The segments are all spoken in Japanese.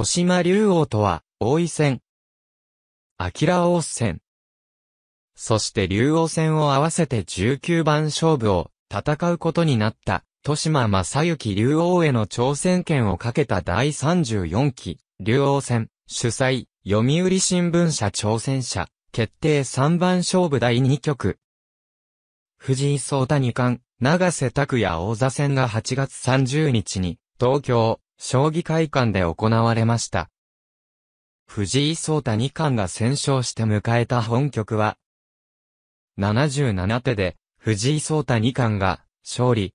豊島竜王とは、王位戦。秋楽王戦。そして竜王戦を合わせて19番勝負を戦うことになった、豊島正幸竜王への挑戦権をかけた第34期、竜王戦、主催、読売新聞社挑戦者、決定3番勝負第2局。藤井聡太二冠、長瀬拓也王座戦が8月30日に、東京、将棋会館で行われました。藤井聡太二冠が戦勝して迎えた本局は、77手で藤井聡太二冠が勝利。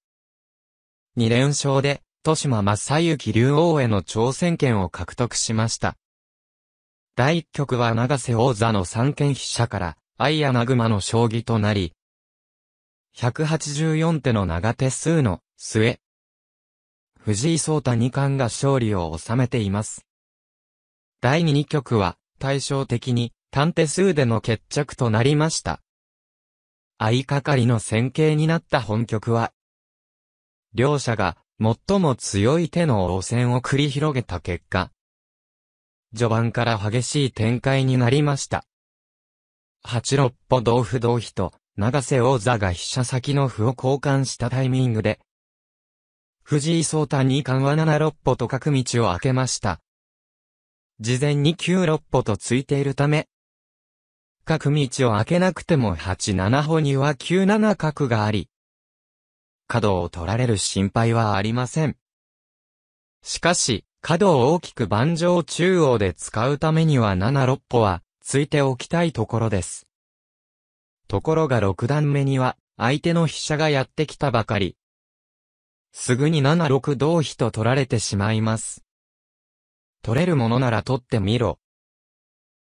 二連勝で、豊島正幸竜王への挑戦権を獲得しました。第一局は長瀬王座の三権筆者から、愛や熊の将棋となり、184手の長手数の末、藤井聡太二冠が勝利を収めています。第2局は、対照的に、探手数での決着となりました。相掛かりの戦型になった本局は、両者が最も強い手の応戦を繰り広げた結果、序盤から激しい展開になりました。八六歩同歩同飛と、長瀬王座が飛車先の歩を交換したタイミングで、藤井聡太二冠は7六歩と角道を開けました。事前に9六歩とついているため、角道を開けなくても8七歩には9七角があり、角を取られる心配はありません。しかし、角を大きく盤上中央で使うためには7六歩は、ついておきたいところです。ところが6段目には、相手の飛車がやってきたばかり、すぐに7六同飛と取られてしまいます。取れるものなら取ってみろ。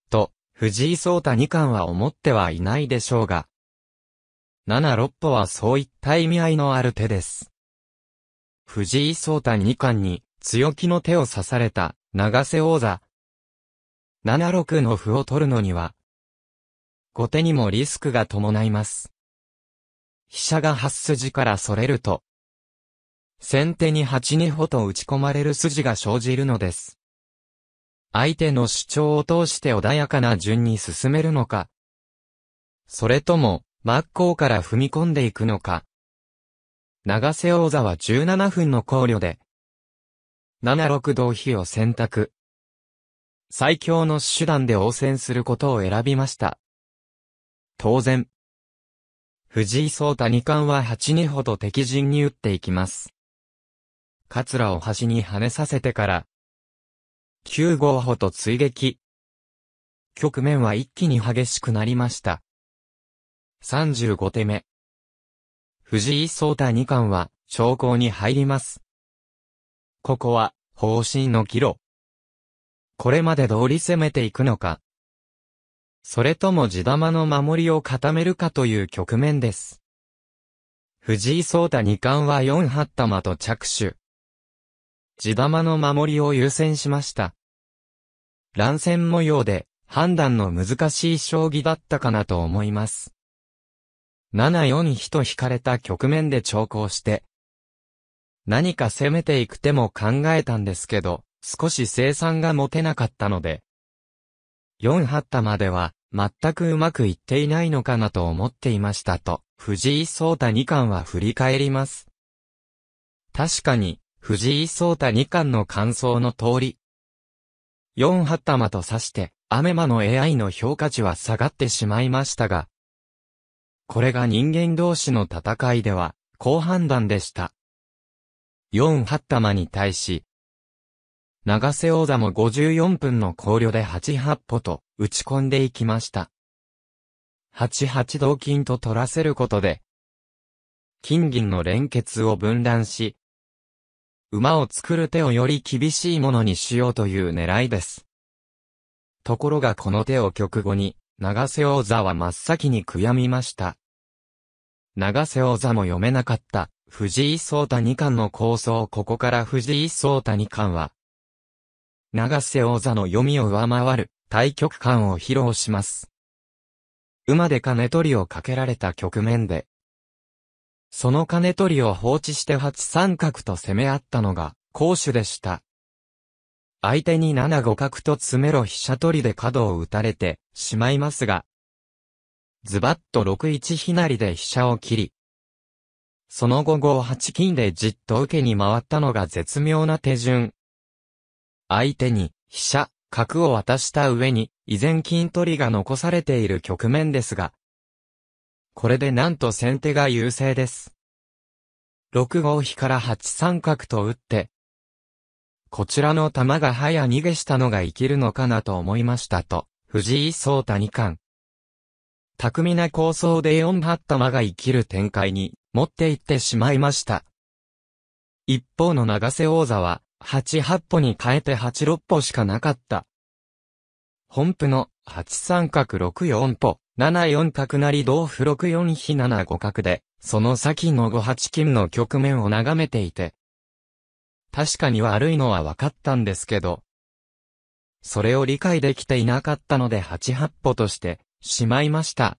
と、藤井聡太二冠は思ってはいないでしょうが。7六歩はそういった意味合いのある手です。藤井聡太二冠に強気の手を指された長瀬王座。7六の歩を取るのには、後手にもリスクが伴います。飛車が8筋からそれると、先手に8二歩と打ち込まれる筋が生じるのです。相手の主張を通して穏やかな順に進めるのか。それとも、真っ向から踏み込んでいくのか。長瀬王座は17分の考慮で、76同比を選択。最強の手段で応戦することを選びました。当然。藤井聡太二冠は8二歩と敵陣に打っていきます。カツラを端に跳ねさせてから、9号歩と追撃。局面は一気に激しくなりました。35手目。藤井聡太二冠は、長考に入ります。ここは、方針の岐路。これまで通り攻めていくのか。それとも地玉の守りを固めるかという局面です。藤井聡太二冠は4発玉と着手。地玉の守りを優先しました。乱戦模様で、判断の難しい将棋だったかなと思います。7-4にと引かれた局面で長考して、何か攻めていく手も考えたんですけど、少し生産が持てなかったので、4 8ったまでは、全くうまくいっていないのかなと思っていましたと、藤井聡太二冠は振り返ります。確かに、藤井聡太二冠の感想の通り。4八玉と指して、アメマの AI の評価値は下がってしまいましたが、これが人間同士の戦いでは、好判断でした。4八玉に対し、長瀬王座も54分の考慮で8八歩と打ち込んでいきました。8八同金と取らせることで、金銀の連結を分断し、馬を作る手をより厳しいものにしようという狙いです。ところがこの手を曲後に、長瀬王座は真っ先に悔やみました。長瀬王座も読めなかった、藤井聡太二冠の構想ここから藤井聡太二冠は、長瀬王座の読みを上回る、対局感を披露します。馬で金取りをかけられた局面で、その金取りを放置して八三角と攻め合ったのが、攻守でした。相手に七五角と詰めろ飛車取りで角を打たれてしまいますが、ズバッと6一ひなりで飛車を切り、その後5八金でじっと受けに回ったのが絶妙な手順。相手に飛車、角を渡した上に、依然金取りが残されている局面ですが、これでなんと先手が優勢です。6号飛から8三角と打って、こちらの玉が早逃げしたのが生きるのかなと思いましたと、藤井聡太二冠。巧みな構想で4八玉が生きる展開に持っていってしまいました。一方の長瀬王座は、8八歩に変えて8六歩しかなかった。本譜の8三角6四歩。7四角成同歩6四比7五角で、その先の5八金の局面を眺めていて。確かに悪いのは分かったんですけど。それを理解できていなかったので8八歩として、しまいました。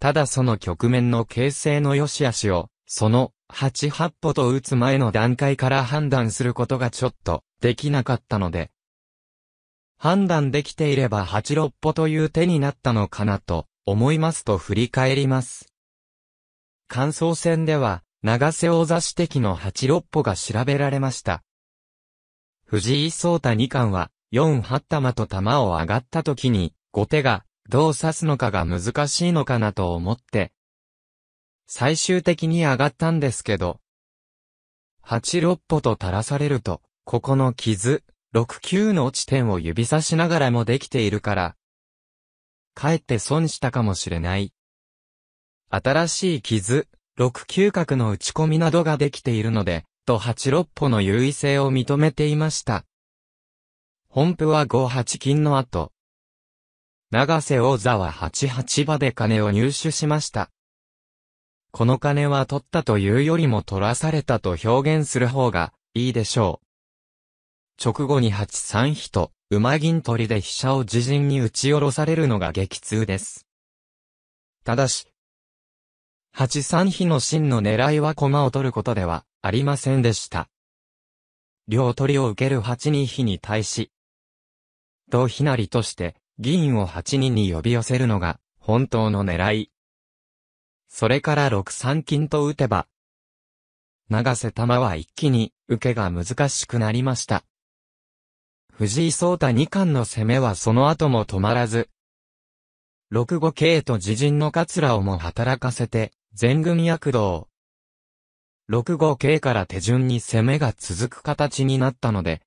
ただその局面の形成の良し悪しを、その、8八歩と打つ前の段階から判断することがちょっと、できなかったので、判断できていれば8六歩という手になったのかなと思いますと振り返ります。感想戦では、長瀬王座指摘の86歩が調べられました。藤井聡太二冠は、4八玉と玉を上がった時に、後手がどう指すのかが難しいのかなと思って、最終的に上がったんですけど、86歩と垂らされると、ここの傷、69の地点を指さしながらもできているから、かえって損したかもしれない。新しい傷、69角の打ち込みなどができているので、と86歩の優位性を認めていました。本譜は58金の後。長瀬王座は88場で金を入手しました。この金は取ったというよりも取らされたと表現する方がいいでしょう。直後に八三飛と、馬銀取りで飛車を自陣に打ち下ろされるのが激痛です。ただし、八三飛の真の狙いは駒を取ることではありませんでした。両取りを受ける八二飛に対し、同飛なりとして銀を八二に呼び寄せるのが本当の狙い。それから六三金と打てば、長瀬玉は一気に受けが難しくなりました。藤井聡太二冠の攻めはその後も止まらず、6五桂と自陣の桂をも働かせて、全軍躍動。6五桂から手順に攻めが続く形になったので、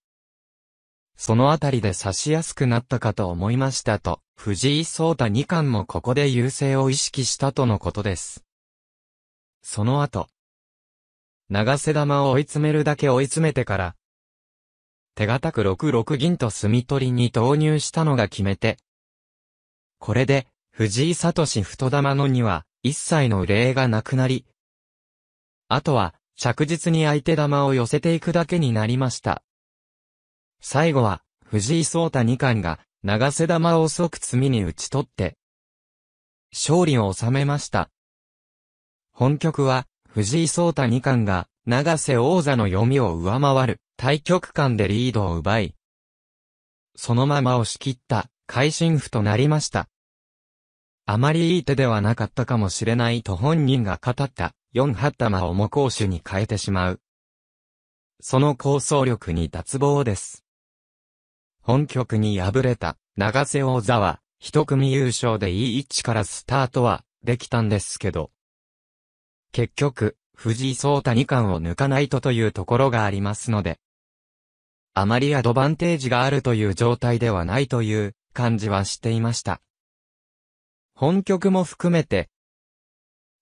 そのあたりで刺しやすくなったかと思いましたと、藤井聡太二冠もここで優勢を意識したとのことです。その後、長瀬玉を追い詰めるだけ追い詰めてから、手堅く6六銀と墨取りに投入したのが決め手。これで、藤井聡太玉のには、一切の例がなくなり、あとは、着実に相手玉を寄せていくだけになりました。最後は、藤井聡太二冠が、長瀬玉を即詰みに打ち取って、勝利を収めました。本局は、藤井聡太二冠が、長瀬王座の読みを上回る、対局間でリードを奪い、そのまま押し切った会心譜となりました。あまりいい手ではなかったかもしれないと本人が語った4八玉を模攻守に変えてしまう。その構想力に脱帽です。本局に敗れた長瀬王座は一組優勝でいい位置からスタートはできたんですけど。結局、藤井聡太二冠を抜かないとというところがありますので、あまりアドバンテージがあるという状態ではないという感じはしていました。本曲も含めて、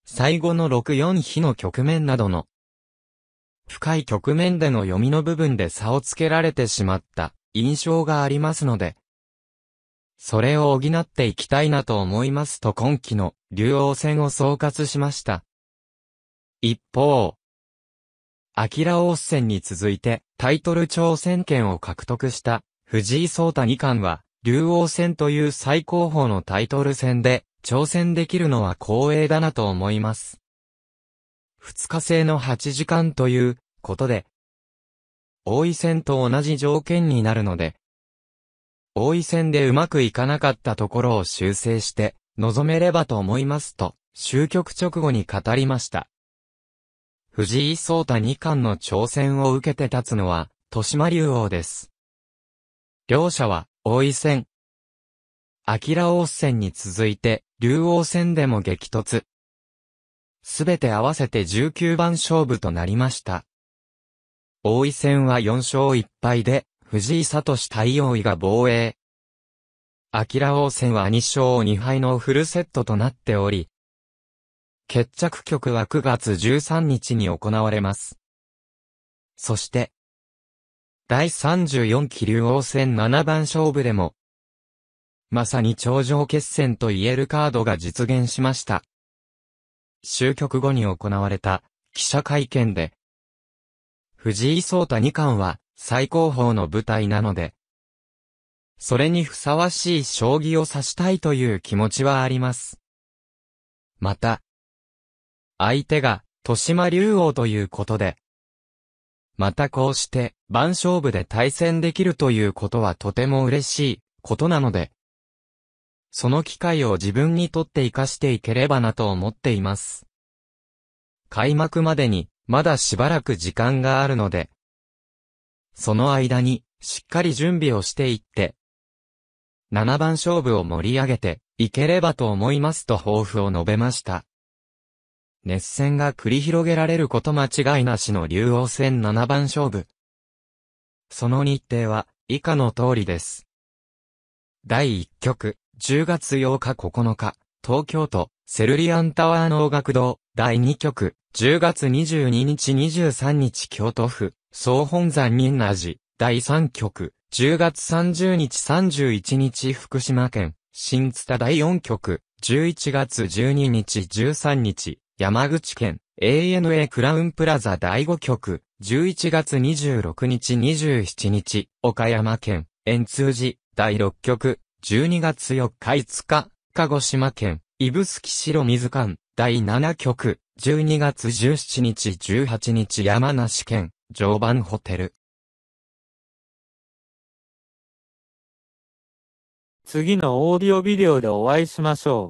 最後の6-4比の局面などの、深い局面での読みの部分で差をつけられてしまった印象がありますので、それを補っていきたいなと思いますと今期の竜王戦を総括しました。一方、アキラス戦に続いて、タイトル挑戦権を獲得した、藤井聡太二冠は、竜王戦という最高峰のタイトル戦で、挑戦できるのは光栄だなと思います。二日制の8時間という、ことで、王位戦と同じ条件になるので、王位戦でうまくいかなかったところを修正して、望めればと思いますと、終局直後に語りました。藤井聡太二冠の挑戦を受けて立つのは、豊島竜王です。両者は、王位戦。明王戦に続いて、竜王戦でも激突。すべて合わせて19番勝負となりました。王位戦は4勝1敗で、藤井聡対王位が防衛。明王戦は2勝2敗のフルセットとなっており、決着局は9月13日に行われます。そして、第34期竜王戦7番勝負でも、まさに頂上決戦と言えるカードが実現しました。終局後に行われた記者会見で、藤井聡太二冠は最高峰の舞台なので、それにふさわしい将棋を指したいという気持ちはあります。また、相手が、豊島竜王ということで。またこうして、番勝負で対戦できるということはとても嬉しいことなので、その機会を自分にとって活かしていければなと思っています。開幕までに、まだしばらく時間があるので、その間に、しっかり準備をしていって、7番勝負を盛り上げていければと思いますと抱負を述べました。熱戦が繰り広げられること間違いなしの竜王戦七番勝負。その日程は以下の通りです。第1局、10月8日9日、東京都、セルリアンタワー能楽堂、第2局、10月22日23日京都府、総本山仁和寺、第3局、10月30日31日福島県、新津田第4局、11月12日13日、山口県 ANA クラウンプラザ第5局、11月26日27日、岡山県、円通寺、第6局、12月4日5日、鹿児島県、指宿城水館、第7局、12月17日18日山梨県、常磐ホテル。次のオーディオビデオでお会いしましょう。